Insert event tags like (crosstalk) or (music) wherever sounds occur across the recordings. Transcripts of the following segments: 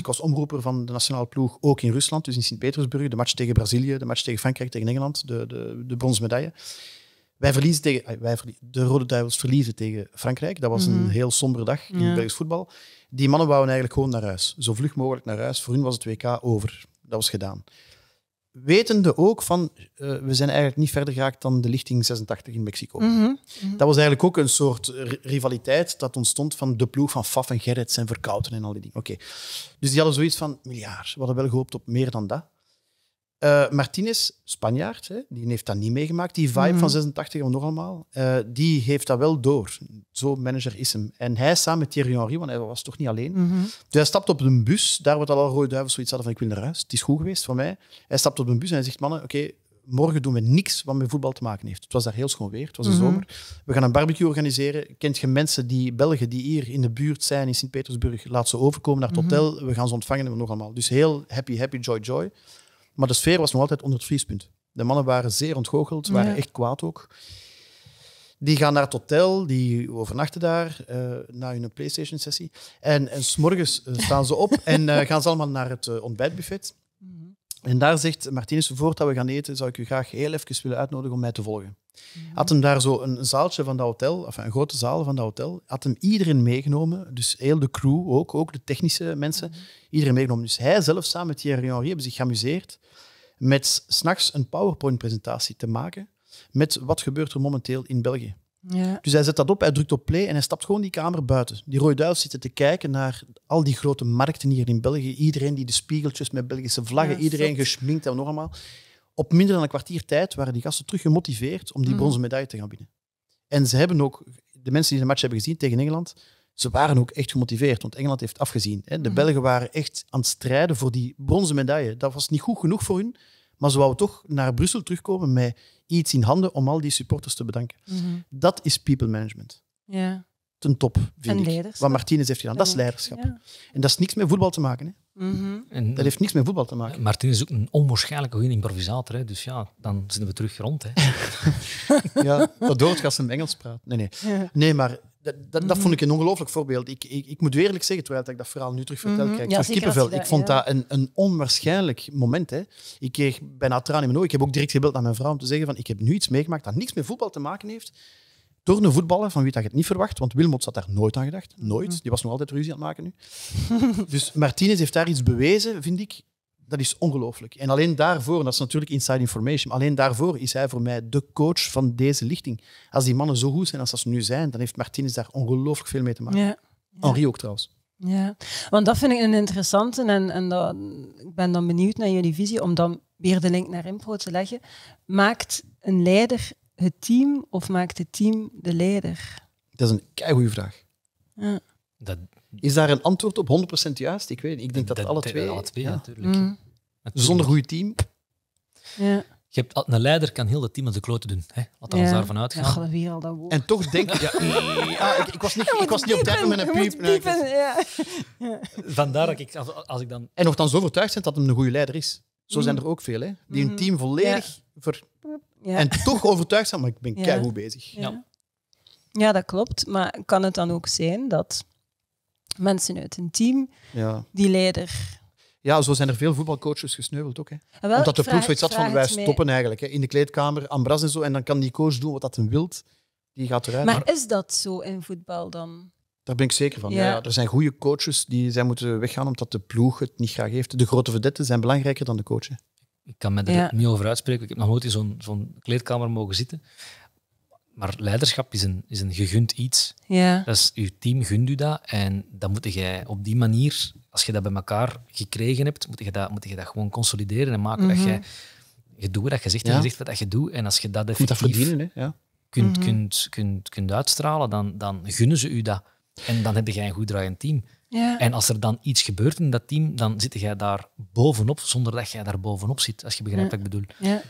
Ik was omroeper van de nationale ploeg ook in Rusland, dus in Sint-Petersburg. De match tegen Brazilië, de match tegen Frankrijk, tegen Engeland, de, de, de bronzen medaille. Wij verliezen tegen, wij verliezen, de Rode Duivels verliezen tegen Frankrijk. Dat was een mhm. heel sombere dag in het Belgisch voetbal. Die mannen wouden eigenlijk gewoon naar huis. Zo vlug mogelijk naar huis. Voor hun was het WK over. Dat was gedaan wetende ook van, eh, we zijn eigenlijk niet verder geraakt dan de lichting 86 in Mexico. Mhm, mhm. Dat was eigenlijk ook een soort rivaliteit dat ontstond van de ploeg van Faf en Gerrits en verkouden en al die dingen. Oké, Dus die hadden zoiets van, miljard, we hadden wel gehoopt op meer dan dat. Uh, Martinez, Spanjaard, hè, die heeft dat niet meegemaakt. Die vibe van 86 nog allemaal, die heeft dat wel door. Zo manager is hem. En hij samen met Thierry Henry, want hij was toch niet alleen. Mhm. Dus hij stapt op een bus, daar wordt al rode duivel zoiets hadden van ik wil naar huis. Het is goed geweest voor mij. Hij stapt op een bus en hij zegt, mannen, oké, morgen doen we niks wat met voetbal te maken heeft. Het was daar heel schoon weer, het was de mhm. zomer. We gaan een barbecue organiseren. Kent je mensen die Belgen die hier in de buurt zijn, in Sint-Petersburg, laat ze overkomen naar het mhm. hotel. We gaan ze ontvangen en nog allemaal. Dus heel happy, happy, joy, joy. Maar de sfeer was nog altijd onder het vriespunt. De mannen waren zeer ontgoocheld, waren echt kwaad ook. Die gaan naar het hotel, die overnachten daar eh, na hun PlayStation-sessie. En, en s'morgens eh, staan ze op (laughs) en eh, gaan ze allemaal naar het ontbijtbuffet. En daar zegt Martinus, voordat we gaan eten, zou ik u graag heel even willen uitnodigen om mij te volgen. Had hem daar zo een zaaltje van dat hotel, of een grote zaal van dat hotel, had hem iedereen meegenomen, dus heel de crew ook, ook de technische mensen, mhm. iedereen meegenomen. Dus hij zelf samen met Thierry Henry hebben zich geamuseerd met s'nachts een PowerPoint-presentatie te maken met wat gebeurt er momenteel in België. Ja. Dus hij zet dat op, hij drukt op play en hij stapt gewoon die kamer buiten. Die rode duivels zitten te kijken naar al die grote markten hier in België. Iedereen die de spiegeltjes met Belgische vlaggen, iedereen geschminkt en nog Op minder dan een kwartier tijd waren die gasten terug gemotiveerd om die mm. bronzen medaille te gaan winnen. En ze hebben ook, de mensen die de match hebben gezien tegen Engeland, ze waren ook echt gemotiveerd, want Engeland heeft afgezien. Hè. De mm. Belgen waren echt aan het strijden voor die bronzen medaille. Dat was niet goed genoeg voor hun, maar ze wouden toch naar Brussel terugkomen met iets in handen om al die supporters te bedanken. Mhm. Dat is people management. Ja. Ten top, vind en ik. Wat Martinez heeft gedaan, dat is leiderschap. En dat is niks met voetbal te maken. Hè. Mhm. dat heeft niks met voetbal te maken. Martinez is ook een onwaarschijnlijk goede improvisator, hè, dus ja, dan zitten we terug rond. Hè. (laughs) ja, dat doodgas in Engels praat. Nee, nee. nee maar dat, dat, vond mhm. ik een ongelooflijk voorbeeld. Ik, ik, ik, moet u eerlijk zeggen, terwijl ik dat verhaal nu terug vertel, mhm. krijg ik ja, kippenvel. Ik vond dat een, een, onwaarschijnlijk moment. Hè. Ik kreeg bijna tranen in mijn Ik heb ook direct gebeld aan mijn vrouw om te zeggen van ik heb nu iets meegemaakt dat niks met voetbal te maken heeft. Door een voetballer van wie dat je het niet verwacht, want Wilmot had daar nooit aan gedacht. Nooit. Mhm. Die was nog altijd ruzie aan het maken nu. (laughs) dus Martinez heeft daar iets bewezen, vind ik, dat is ongelooflijk. En alleen daarvoor, dat is natuurlijk inside information, alleen daarvoor is hij voor mij de coach van deze lichting. Als die mannen zo goed zijn als ze nu zijn, dan heeft Martinez daar ongelooflijk veel mee te maken. Ja. Henri ook trouwens. Ja, want dat vind ik een interessante en, en dat, ik ben dan benieuwd naar jullie visie om dan weer de link naar impro te leggen. Maakt een leider het team of maakt het team de leider? Dat is een keigoede vraag. Ja. Dat, is daar een antwoord op 100% juist? Ik weet niet. Ik denk dat, alle twee... Alle twee, natuurlijk. Mm. Natuurlijk. Zonder goed team. Ja. Je hebt, een leider kan heel dat team aan de kloten doen. Hè? Laat ons daarvan uitgaan. Ja, al dat En toch denk ja, (laughs) ja, ik... ik, was niet, ik was niet op tijd met een piep. (laughs) Vandaar dat ik, als, als ik dan... En zo overtuigd zijn dat hem een goede leider is. Zo zijn mm. er ook veel, hè? Die hun mm. team volledig... Ver... En toch overtuigd zijn, maar ik ben ja. bezig. Ja. ja, dat klopt. Maar kan het dan ook zijn dat mensen uit een team die leider ja, zo zijn er veel voetbalcoaches gesneuveld ook. Hè. Ah, omdat de ploeg zoiets had van wij stoppen eigenlijk. Hè. In de kleedkamer, Ambras en zo. En dan kan die coach doen wat dat hem wilt. Die gaat eruit. Maar, is dat zo in voetbal dan? Daar ben ik zeker van. Ja. er zijn goede coaches die zijn moeten weggaan omdat de ploeg het niet graag heeft. De grote vedetten zijn belangrijker dan de coach. Ik kan me er niet over uitspreken. Ik heb nog nooit in zo'n kleedkamer mogen zitten. Maar leiderschap is een, is een gegund iets. Ja. Dat is, je team gunt u dat. En dan moet jij op die manier, als je dat bij elkaar gekregen hebt, moet je dat, moet je dat gewoon consolideren en maken dat mhm. jij je doet dat je zegt en je zegt dat je doet. En als je dat effectief hè? Ja. Kunt, mhm. kunt, kunt, kunt uitstralen, dan, dan gunnen ze u dat. En dan heb je een goed draaiend team. Ja. En als er dan iets gebeurt in dat team, dan zit jij daar bovenop, zonder dat jij daar bovenop zit, als je begrijpt wat ik bedoel. Ja.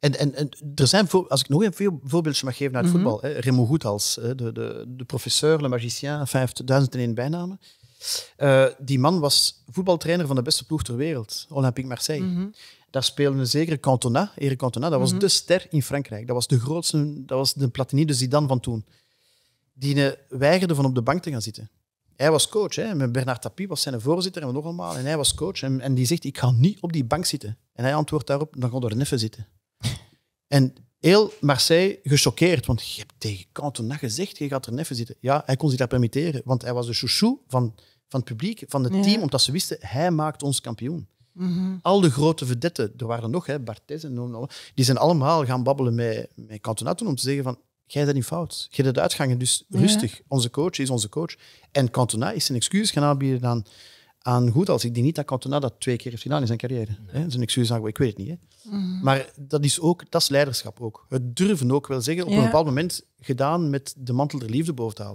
En, en, en er zijn, voor, als ik nog een voorbeeldje mag geven uit het mhm. voetbal, hè, Remo Goethals, hè, de, de, de professeur, le magicien, 5001 bijnamen. Eh, die man was voetbaltrainer van de beste ploeg ter wereld, Olympique Marseille. Mhm. Daar speelde een zekere Cantona, Eric Cantona, dat was mhm. de ster in Frankrijk. Dat was de grootste, dat was de Platini, de Zidane van toen. Die eh, weigerde van op de bank te gaan zitten. Hij was coach, hè. Met Bernard Tapie was zijn voorzitter en nog allemaal. En hij was coach. En, en die zegt, ik ga niet op die bank zitten. En hij antwoordt daarop, dan ga er neffen zitten. En heel Marseille gechoqueerd, want je hebt tegen Cantona gezegd, je gaat er neffen zitten. Ja, hij kon zich dat permitteren, want hij was de chouchou van, van het publiek, van het team, omdat ze wisten, hij maakt ons kampioen. Mm Al de grote vedetten, er waren er nog, hè, Barthez en noem, die zijn allemaal gaan babbelen met, met Cantona toen om te zeggen van, jij bent niet fout, jij hebt uitgangen, dus rustig. Onze coach is onze coach. En Cantona is zijn excuus gaan aanbieden aan aan goed als ik die niet dat Cantona dat twee keer heeft gedaan in zijn carrière. Nee. Hè? Zijn excuus zeggen, ik weet het niet. Hè? Mhm. Maar dat is ook, dat is leiderschap ook. Het durven ook wel zeggen, op een bepaald moment gedaan met de mantel der liefde boven te halen.